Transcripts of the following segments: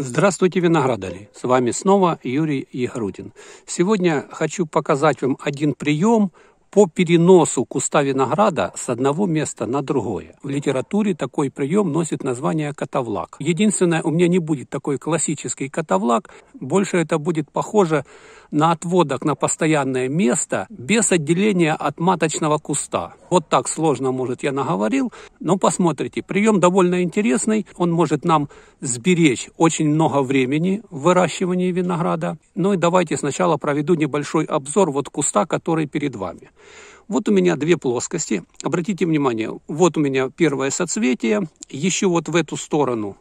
Здравствуйте, виноградари! С вами снова Юрий Егорутин. Сегодня хочу показать вам один прием по переносу куста винограда с одного места на другое. В литературе такой прием носит название катавлак. Единственное, у меня не будет такой классический катавлак, больше это будет похоже на отводок на постоянное место без отделения от маточного куста. Вот так сложно, может, я наговорил, но посмотрите, прием довольно интересный, он может нам сберечь очень много времени в выращивании винограда. Ну и давайте сначала проведу небольшой обзор вот куста, который перед вами. Вот у меня две плоскости. Обратите внимание, вот у меня первое соцветие, еще вот в эту сторону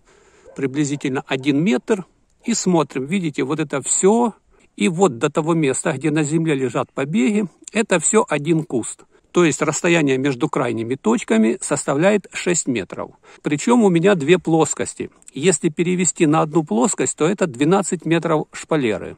приблизительно 1 метр. И смотрим, видите, вот это все и вот до того места, где на земле лежат побеги, это все один куст. То есть расстояние между крайними точками составляет 6 метров. Причем у меня две плоскости. Если перевести на одну плоскость, то это 12 метров шпалеры.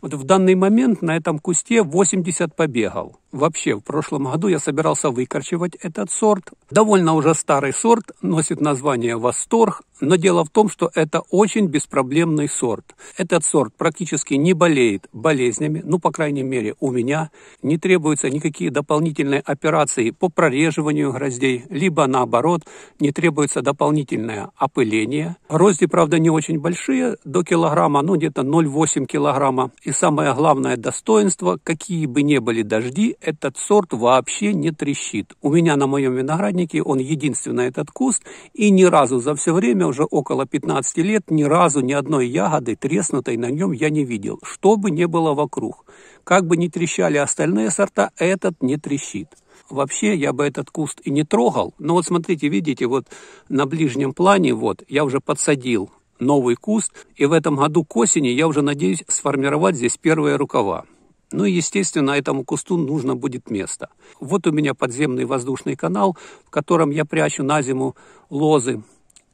Вот в данный момент на этом кусте 80 побегов. Вообще, в прошлом году я собирался выкорчевать этот сорт. Довольно уже старый сорт, носит название «Восторг», но дело в том, что это очень беспроблемный сорт. Этот сорт практически не болеет болезнями, ну, по крайней мере, у меня. Не требуются никакие дополнительные операции по прореживанию гроздей, либо, наоборот, не требуется дополнительное опыление. Грозди, правда, не очень большие, до килограмма, ну, где-то 0,8 килограмм программа. И самое главное достоинство, какие бы ни были дожди, этот сорт вообще не трещит. У меня на моем винограднике он единственный этот куст, и ни разу за все время, уже около 15 лет, ни разу ни одной ягоды треснутой на нем я не видел, что бы ни было вокруг. Как бы ни трещали остальные сорта, этот не трещит. Вообще я бы этот куст и не трогал, но вот смотрите, видите, вот на ближнем плане, вот, я уже подсадил новый куст, и в этом году к осени я уже надеюсь сформировать здесь первые рукава. Ну и, естественно, этому кусту нужно будет место. Вот у меня подземный воздушный канал, в котором я прячу на зиму лозы.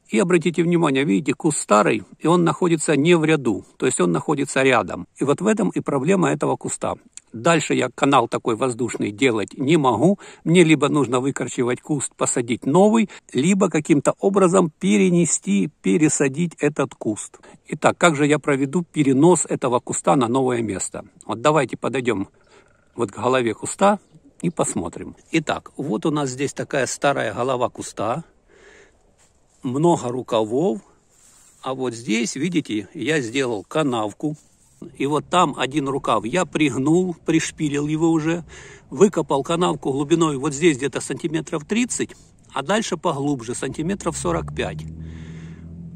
И обратите внимание, видите, куст старый, и он находится не в ряду, то есть он находится рядом. И вот в этом и проблема этого куста. Дальше я канал такой воздушный делать не могу. Мне либо нужно выкорчевать куст, посадить новый, либо каким-то образом перенести, пересадить этот куст. Итак, как же я проведу перенос этого куста на новое место? Вот давайте подойдем вот к голове куста и посмотрим. Итак, вот у нас здесь такая старая голова куста. Много рукавов. А вот здесь, видите, я сделал канавку и вот там один рукав я пригнул, пришпилил его уже, выкопал канавку глубиной вот здесь где-то сантиметров 30, а дальше поглубже, сантиметров 45.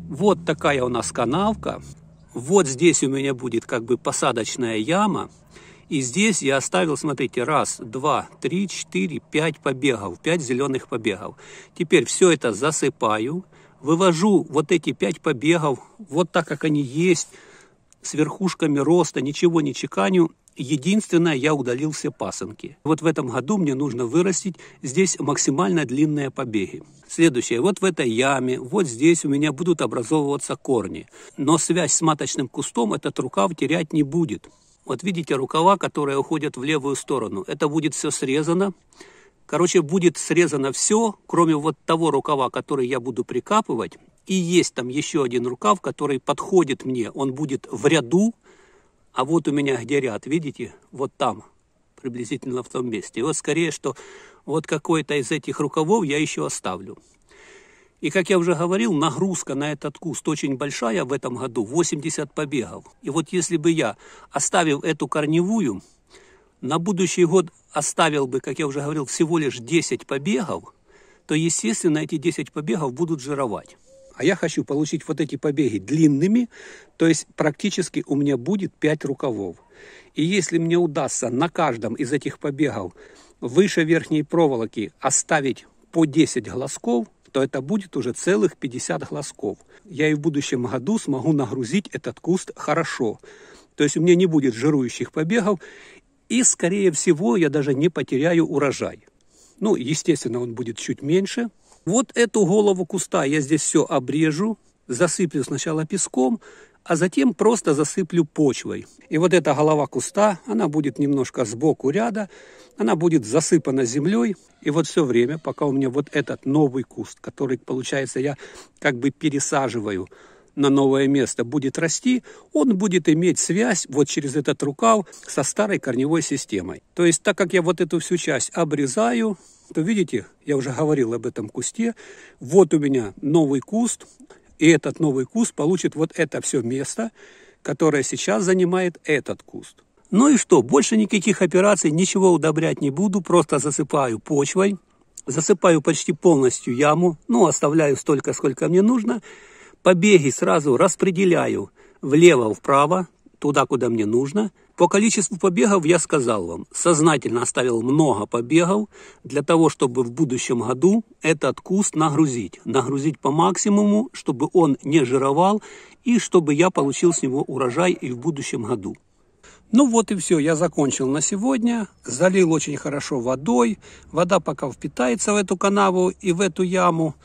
Вот такая у нас канавка. Вот здесь у меня будет как бы посадочная яма. И здесь я оставил, смотрите, раз, два, три, четыре, пять побегов, пять зеленых побегов. Теперь все это засыпаю, вывожу вот эти пять побегов, вот так как они есть, с верхушками роста, ничего не чеканю. Единственное, я удалил все пасынки. Вот в этом году мне нужно вырастить здесь максимально длинные побеги. Следующее. Вот в этой яме, вот здесь у меня будут образовываться корни. Но связь с маточным кустом этот рукав терять не будет. Вот видите рукава, которые уходят в левую сторону. Это будет все срезано. Короче, будет срезано все, кроме вот того рукава, который я буду прикапывать и есть там еще один рукав, который подходит мне. Он будет в ряду, а вот у меня где ряд, видите? Вот там, приблизительно в том месте. И вот скорее, что вот какой-то из этих рукавов я еще оставлю. И, как я уже говорил, нагрузка на этот куст очень большая в этом году, 80 побегов. И вот если бы я оставил эту корневую, на будущий год оставил бы, как я уже говорил, всего лишь 10 побегов, то, естественно, эти 10 побегов будут жировать а я хочу получить вот эти побеги длинными, то есть практически у меня будет 5 рукавов. И если мне удастся на каждом из этих побегов выше верхней проволоки оставить по 10 глазков, то это будет уже целых 50 глазков. Я и в будущем году смогу нагрузить этот куст хорошо. То есть у меня не будет жирующих побегов, и, скорее всего, я даже не потеряю урожай. Ну, естественно, он будет чуть меньше. Вот эту голову куста я здесь все обрежу, засыплю сначала песком, а затем просто засыплю почвой. И вот эта голова куста, она будет немножко сбоку ряда, она будет засыпана землей. И вот все время, пока у меня вот этот новый куст, который, получается, я как бы пересаживаю – на новое место будет расти, он будет иметь связь вот через этот рукав со старой корневой системой. То есть так как я вот эту всю часть обрезаю, то видите, я уже говорил об этом кусте, вот у меня новый куст, и этот новый куст получит вот это все место, которое сейчас занимает этот куст. Ну и что, больше никаких операций, ничего удобрять не буду, просто засыпаю почвой, засыпаю почти полностью яму, ну, оставляю столько, сколько мне нужно, побеги сразу распределяю влево-вправо, туда, куда мне нужно. По количеству побегов я сказал вам, сознательно оставил много побегов для того, чтобы в будущем году этот куст нагрузить. Нагрузить по максимуму, чтобы он не жировал и чтобы я получил с него урожай и в будущем году. Ну вот и все, я закончил на сегодня. Залил очень хорошо водой. Вода пока впитается в эту канаву и в эту яму.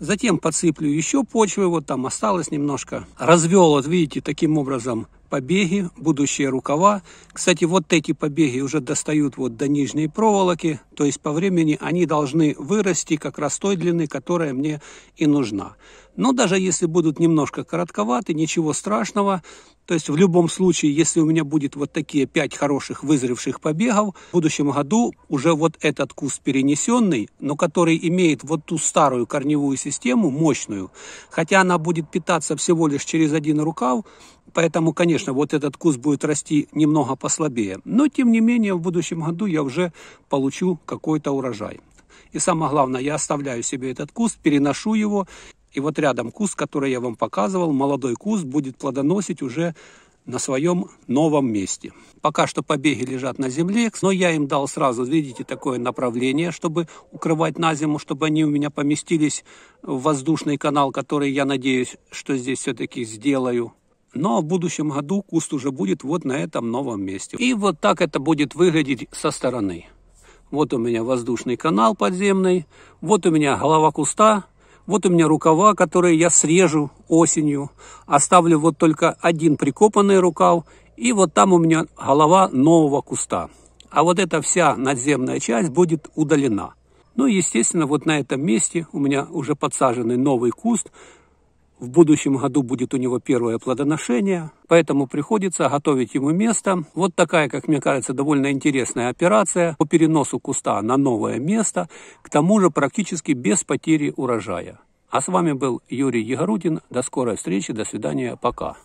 Затем подсыплю еще почвы, вот там осталось немножко. Развел, вот видите, таким образом побеги, будущие рукава. Кстати, вот эти побеги уже достают вот до нижней проволоки, то есть по времени они должны вырасти как раз той длины, которая мне и нужна. Но даже если будут немножко коротковаты, ничего страшного. То есть в любом случае, если у меня будет вот такие пять хороших вызревших побегов, в будущем году уже вот этот куст перенесенный, но который имеет вот ту старую корневую систему, мощную, хотя она будет питаться всего лишь через один рукав, Поэтому, конечно, вот этот курс будет расти немного послабее. Но, тем не менее, в будущем году я уже получу какой-то урожай. И самое главное, я оставляю себе этот куст, переношу его. И вот рядом куст, который я вам показывал, молодой куст будет плодоносить уже на своем новом месте. Пока что побеги лежат на земле, но я им дал сразу, видите, такое направление, чтобы укрывать на зиму, чтобы они у меня поместились в воздушный канал, который, я надеюсь, что здесь все-таки сделаю но в будущем году куст уже будет вот на этом новом месте. И вот так это будет выглядеть со стороны. Вот у меня воздушный канал подземный, вот у меня голова куста, вот у меня рукава, которые я срежу осенью. Оставлю вот только один прикопанный рукав, и вот там у меня голова нового куста. А вот эта вся надземная часть будет удалена. Ну естественно, вот на этом месте у меня уже подсаженный новый куст, в будущем году будет у него первое плодоношение, поэтому приходится готовить ему место. Вот такая, как мне кажется, довольно интересная операция по переносу куста на новое место, к тому же практически без потери урожая. А с вами был Юрий Егорудин. До скорой встречи, до свидания, пока.